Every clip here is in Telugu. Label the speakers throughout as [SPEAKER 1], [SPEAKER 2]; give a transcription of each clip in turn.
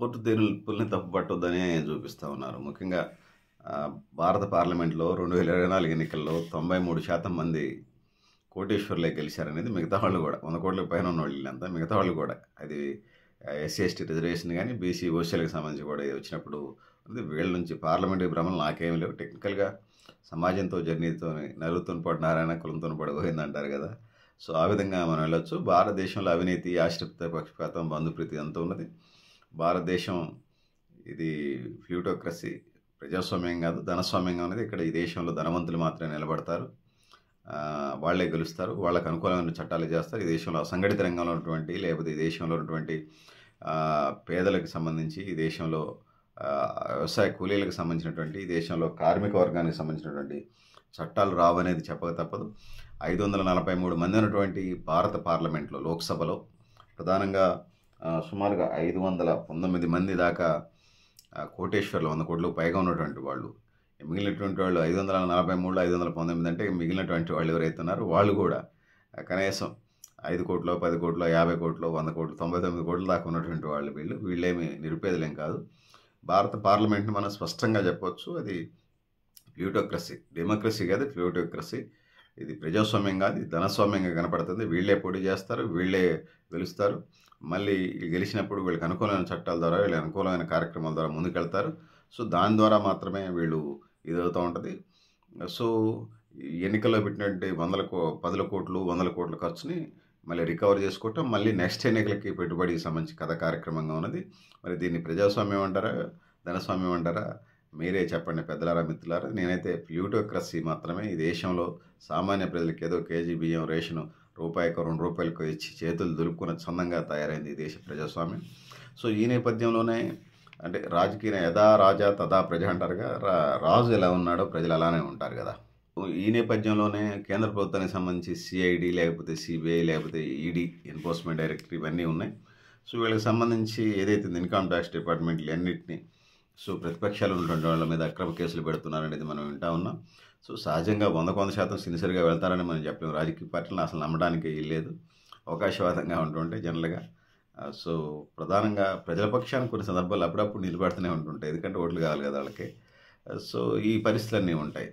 [SPEAKER 1] పొట్టు తేనెల్పుల్ని తప్పుపట్టొద్దనే చూపిస్తూ ఉన్నారు ముఖ్యంగా భారత పార్లమెంట్లో రెండు వేల ఇరవై నాలుగు ఎన్నికల్లో తొంభై మూడు శాతం మంది కోటేశ్వర్లే గెలిచారనేది మిగతా వాళ్ళు కూడా వంద కోట్ల పైన ఉన్న వాళ్ళు వీళ్ళంతా మిగతా వాళ్ళు కూడా అది ఎస్సీ ఎస్టీ రిజర్వేషన్ కానీ బీసీ ఓసీలకు సంబంధించి కూడా వచ్చినప్పుడు వీళ్ళ నుంచి పార్లమెంట్ భ్రమలు నాకేం లేవు టెక్నికల్గా సమాజంతో జర్నీతో నలుగుతో పాటు నారాయణ కులంతో పాటు పోయింది అంటారు కదా సో ఆ విధంగా మనం వెళ్ళొచ్చు భారతదేశంలో అవినీతి ఆశ్రిత పక్షపాతం బంధుప్రీతి అంతా ఉన్నది భారతదేశం ఇది ఫ్లూటోక్రసీ ప్రజాస్వామ్యం కాదు ధనస్వామ్యంగా అనేది ఇక్కడ ఈ దేశంలో ధనవంతులు మాత్రమే నిలబడతారు వాళ్ళే గెలుస్తారు వాళ్ళకు అనుకూలమైన చట్టాలు చేస్తారు ఈ దేశంలో అసంఘటిత రంగంలో ఉన్నటువంటి లేకపోతే ఈ దేశంలో ఉన్నటువంటి పేదలకు సంబంధించి ఈ దేశంలో వ్యవసాయ కూలీలకు సంబంధించినటువంటి ఈ దేశంలో కార్మిక వర్గానికి సంబంధించినటువంటి చట్టాలు రావనేది చెప్పక తప్పదు ఐదు వందల నలభై మూడు మంది ఉన్నటువంటి భారత పార్లమెంట్లో లోక్సభలో ప్రధానంగా సుమారుగా ఐదు వందల పంతొమ్మిది మంది దాకా కోటేశ్వర్లు వంద కోట్లు పైగా ఉన్నటువంటి వాళ్ళు మిగిలినటువంటి వాళ్ళు ఐదు వందల నలభై మూడు ఐదు వందల పంతొమ్మిది అంటే మిగిలినటువంటి వాళ్ళు ఎవరైతే ఉన్నారో వాళ్ళు కూడా కనీసం ఐదు కోట్లు పది కోట్లు యాభై కోట్లు వంద కోట్లు తొంభై తొమ్మిది కోట్ల దాకా ఉన్నటువంటి వాళ్ళు వీళ్ళు వీళ్ళేమి నిరుపేదలేం కాదు భారత పార్లమెంట్ని మనం స్పష్టంగా చెప్పవచ్చు అది ప్లూటోక్రసీ డెమోక్రసీ కాదు ప్లూటోక్రసీ ఇది ప్రజాస్వామ్యం కాదు ఇది ధనస్వామ్యంగా కనపడుతుంది వీళ్ళే పోటీ చేస్తారు వీళ్ళే గెలుస్తారు మళ్ళీ గెలిచినప్పుడు వీళ్ళకి అనుకూలమైన చట్టాల ద్వారా వీళ్ళకి అనుకూలమైన కార్యక్రమాల ద్వారా ముందుకెళ్తారు సో దాని ద్వారా మాత్రమే వీళ్ళు ఇదవుతూ ఉంటుంది సో ఎన్నికల్లో పెట్టినటువంటి వందల కో పదుల కోట్లు వందల కోట్ల ఖర్చుని మళ్ళీ రికవర్ చేసుకోవటం మళ్ళీ నెక్స్ట్ ఎన్నికలకి పెట్టుబడికి సంబంధించి కథ కార్యక్రమంగా ఉన్నది మరి దీన్ని ప్రజాస్వామ్యం అంటారా ధనస్వామ్యం అంటారా మీరే చెప్పండి పెద్దలారా మిత్రులారా నేనైతే ప్యూటోక్రసీ మాత్రమే ఈ దేశంలో సామాన్య ప్రజలకు ఏదో కేజీ బియ్యం రేషను రూపాయి రెండు రూపాయలకు ఇచ్చి చేతులు దులుపుకున్న చందంగా తయారైంది ఈ దేశ ప్రజాస్వామ్యం సో ఈ నేపథ్యంలోనే అంటే రాజకీయ యథా రాజా తదా ప్రజ అంటారుగా రా రాజు ఎలా ఉన్నాడో ప్రజలు అలానే ఉంటారు కదా ఈ నేపథ్యంలోనే కేంద్ర ప్రభుత్వానికి సంబంధించి సిఐడి లేకపోతే సిబిఐ లేకపోతే ఈడీ ఎన్ఫోర్స్మెంట్ డైరెక్టరీ ఇవన్నీ ఉన్నాయి సో వీళ్ళకి సంబంధించి ఏదైతే ఇన్కమ్ ట్యాక్స్ డిపార్ట్మెంట్లు అన్నింటినీ సో ప్రతిపక్షాలు ఉన్నటువంటి వాళ్ళ మీద అక్రమ కేసులు పెడుతున్నారనేది మనం వింటా ఉన్నాం సో సహజంగా వంద కొంత శాతం సిన్సియర్గా వెళ్తారని మనం చెప్పలేము రాజకీయ పార్టీలను అసలు నమ్మడానికి లేదు అవకాశవాదంగా ఉంటుంటే జనరల్గా సో ప్రధానంగా ప్రజల పక్షాన్ని కొన్ని సందర్భాలు అప్పుడప్పుడు నిలబెడుతూనే ఉంటుంటాయి ఎందుకంటే ఓట్లు కావాలి కదా వాళ్ళకి సో ఈ పరిస్థితులన్నీ ఉంటాయి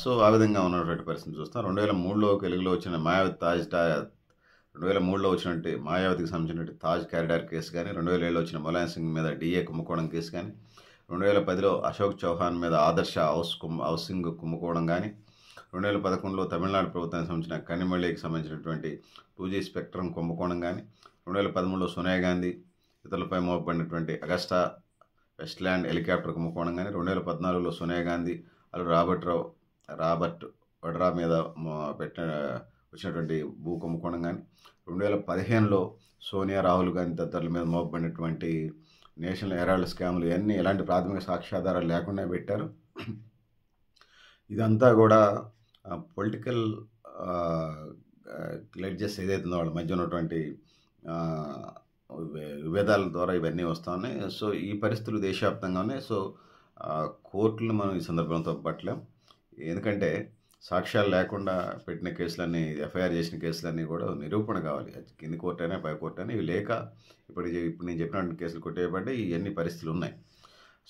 [SPEAKER 1] సో ఆ విధంగా ఉన్నటువంటి పరిస్థితి చూస్తాం రెండు వేల మూడులో తెలుగులో వచ్చిన మాయావతి తాజ్ రెండు వేల మూడులో వచ్చినట్టు మాయావతికి సంబంధించినటువంటి తాజ్ క్యారిడార్ కేసు కానీ రెండు వేల ఏడులో వచ్చిన ములాయం సింగ్ మీద డిఏ కుమ్ముకోవడం కేసు కానీ రెండు వేల పదిలో అశోక్ చౌహాన్ మీద ఆదర్శ హౌస్ కుం హౌసింగ్ కుమ్ముకోవడం కానీ రెండు వేల పదకొండులో తమిళనాడు ప్రభుత్వానికి సంబంధించిన కనిమళ్ళికి సంబంధించినటువంటి టూ జీ స్పెక్ట్రం కుంభకోణం కానీ రెండు వేల పదమూడులో సోనియా గాంధీ ఇతరులపై మోపబడినటువంటి అగస్టా ల్యాండ్ హెలికాప్టర్ కుంభకోణం కానీ రెండు వేల పద్నాలుగులో సోనియా గాంధీ అల్లు రాబర్ట్ రావు రాబర్ట్ వడ్రా మీద పెట్టిన వచ్చినటువంటి భూ కుంభకోణం కానీ రెండు వేల పదిహేనులో సోనియా రాహుల్ గాంధీ తదితరుల మీద మోపబడినటువంటి నేషనల్ ఎరాల్డ్ స్కామ్లు ఇవన్నీ ఎలాంటి ప్రాథమిక సాక్ష్యాధారాలు లేకుండా పెట్టారు ఇదంతా కూడా పొలిటికల్ లెడ్జెస్ ఏదైతుందో వాళ్ళ మధ్య ఉన్నటువంటి విభేదాల ద్వారా ఇవన్నీ వస్తూ ఉన్నాయి సో ఈ పరిస్థితులు దేశవ్యాప్తంగా ఉన్నాయి సో కోర్టులు మనం ఈ సందర్భంతో పట్టలేం ఎందుకంటే సాక్ష్యాలు లేకుండా పెట్టిన కేసులన్నీ ఎఫ్ఐఆర్ చేసిన కేసులన్నీ కూడా నిరూపణ కావాలి కింది కోర్టు అయినా పై కోర్టు అయినా ఇవి లేక ఇప్పుడు ఇప్పుడు నేను చెప్పిన కేసులు కొట్టేయబట్టి ఇవన్నీ పరిస్థితులు ఉన్నాయి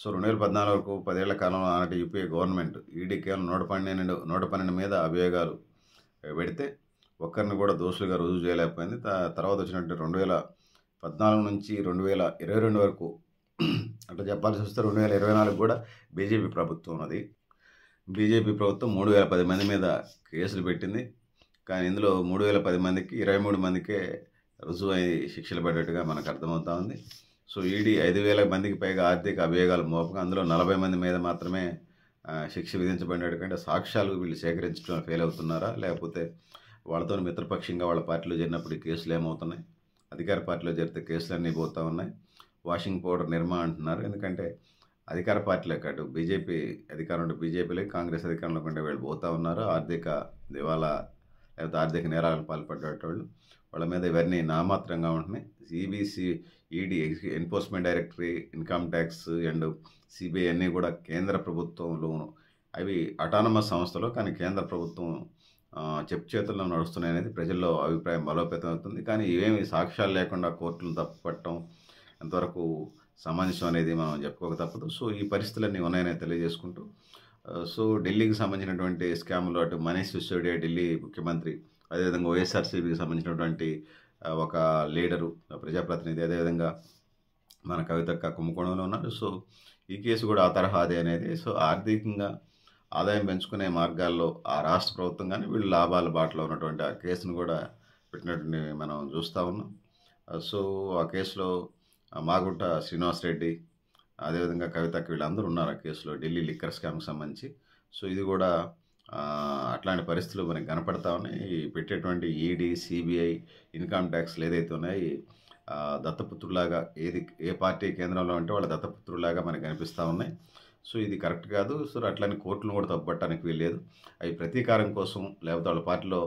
[SPEAKER 1] సో రెండు వేల పద్నాలుగు వరకు పదేళ్ల కాలంలో ఆనాటి యూపీఏ గవర్నమెంట్ ఈడీ కేవలం నూట పన్నెండు నూట పన్నెండు మీద అభియోగాలు పెడితే ఒక్కరిని కూడా దోషులుగా రుజువు చేయలేకపోయింది తర్వాత వచ్చినట్టు రెండు వేల పద్నాలుగు నుంచి రెండు వేల ఇరవై రెండు వరకు అంటే చెప్పాల్సి వస్తే రెండు వేల ఇరవై నాలుగు కూడా బీజేపీ ప్రభుత్వం ఉన్నది బీజేపీ ప్రభుత్వం మూడు వేల పది మంది మీద కేసులు పెట్టింది కానీ ఇందులో మూడు వేల పది మందికి ఇరవై మూడు మందికే రుజువు అయి శిక్షలు పడ్డట్టుగా మనకు అర్థమవుతా ఉంది సో ఈడీ ఐదు వేల మందికి పైగా ఆర్థిక అభియోగాలు మోపక అందులో నలభై మంది మీద మాత్రమే శిక్ష విధించబడినటువంటి సాక్ష్యాలు వీళ్ళు సేకరించడం ఫెయిల్ అవుతున్నారా లేకపోతే వాళ్ళతో మిత్రపక్షంగా వాళ్ళ పార్టీలో చేరినప్పుడు కేసులు ఏమవుతున్నాయి అధికార పార్టీలో జరిగితే కేసులు అన్నీ పోతూ ఉన్నాయి వాషింగ్ పౌడర్ నిర్మా అంటున్నారు ఎందుకంటే అధికార పార్టీలే కాదు బీజేపీ అధికారంలో బీజేపీలే కాంగ్రెస్ అధికారంలో కూడా వీళ్ళు పోతూ ఉన్నారు ఆర్థిక దివాలా లేకపోతే ఆర్థిక నేరాలకు పాల్పడేటోళ్ళు వాళ్ళ మీద ఇవన్నీ నామాత్రంగా ఉంటున్నాయి CBC ED enforcement directory income tax and CBI అన్నీ కూడా కేంద్ర ప్రభుత్వంలోను అవి అటానమస్ సంస్థలు కానీ కేంద్ర ప్రభుత్వం చెప్పు చేతుల్లో నడుస్తున్నాయి అనేది ప్రజల్లో అభిప్రాయం బలోపేతం అవుతుంది కానీ ఇవేమి సాక్ష్యాలు లేకుండా కోర్టులు తప్పుపట్టడం ఎంతవరకు సమంజసం అనేది మనం చెప్పుకోక తప్పదు సో ఈ పరిస్థితులన్నీ ఉన్నాయని తెలియజేసుకుంటూ సో ఢిల్లీకి సంబంధించినటువంటి స్కామ్లు అటు మనీష్ సిసోడియా ఢిల్లీ ముఖ్యమంత్రి అదేవిధంగా వైఎస్ఆర్సీపీకి సంబంధించినటువంటి ఒక లీడరు ప్రజాప్రతినిధి అదేవిధంగా మన కవితక్క కుంభకోణంలో ఉన్నారు సో ఈ కేసు కూడా ఆ తరహా అదే అనేది సో ఆర్థికంగా ఆదాయం పెంచుకునే మార్గాల్లో ఆ రాష్ట్ర ప్రభుత్వం కానీ వీళ్ళు లాభాల బాటలో ఉన్నటువంటి ఆ కేసును కూడా పెట్టినటువంటి మనం చూస్తూ ఉన్నాం సో ఆ కేసులో మాగుంట శ్రీనివాస్ రెడ్డి అదేవిధంగా కవితకి వీళ్ళందరూ ఉన్నారు ఆ కేసులో ఢిల్లీ లిక్కర్ స్కామ్కి సంబంధించి సో ఇది కూడా అట్లాంటి పరిస్థితులు మనకి కనపడతా ఉన్నాయి పెట్టేటువంటి ఈడీ సిబిఐ ఇన్కమ్ ట్యాక్స్లు ఏదైతే ఉన్నాయి దత్తపుత్రులాగా ఏది ఏ పార్టీ కేంద్రంలో ఉంటే వాళ్ళ దత్తపుత్రులాగా మనకు కనిపిస్తూ ఉన్నాయి సో ఇది కరెక్ట్ కాదు సో అట్లాంటి కోర్టులను కూడా తప్పుపట్టడానికి వీల్లేదు అవి ప్రతీకారం కోసం లేకపోతే వాళ్ళ పార్టీలో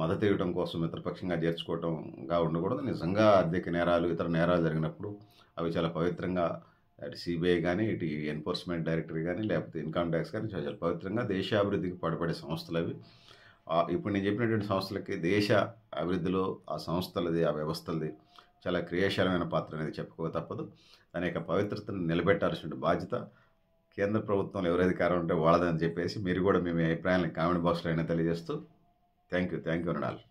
[SPEAKER 1] మద్దతు ఇవ్వడం కోసం మిత్రపక్షంగా చేర్చుకోవటంగా ఉండకూడదు నిజంగా ఆర్థిక నేరాలు ఇతర నేరాలు జరిగినప్పుడు అవి చాలా పవిత్రంగా అటు సిబిఐ కానీ ఇటు ఎన్ఫోర్స్మెంట్ డైరెక్టర్ కానీ లేకపోతే ఇన్కమ్ ట్యాక్స్ కానీ చాలా పవిత్రంగా దేశాభివృద్ధికి పాటుపడే సంస్థలు అవి ఇప్పుడు నేను చెప్పినటువంటి సంస్థలకి దేశ అభివృద్ధిలో ఆ సంస్థలది ఆ వ్యవస్థలది చాలా క్రియాశీలమైన పాత్ర అనేది చెప్పుకో తప్పదు దాని యొక్క పవిత్రతను నిలబెట్టాల్సిన బాధ్యత కేంద్ర ప్రభుత్వంలో ఎవరైతే కారణం ఉంటే వాళ్ళదని చెప్పేసి మీరు కూడా మేము అభిప్రాయాలను కామెంట్ బాక్స్లో అయినా తెలియజేస్తూ thank you thank you Mrunal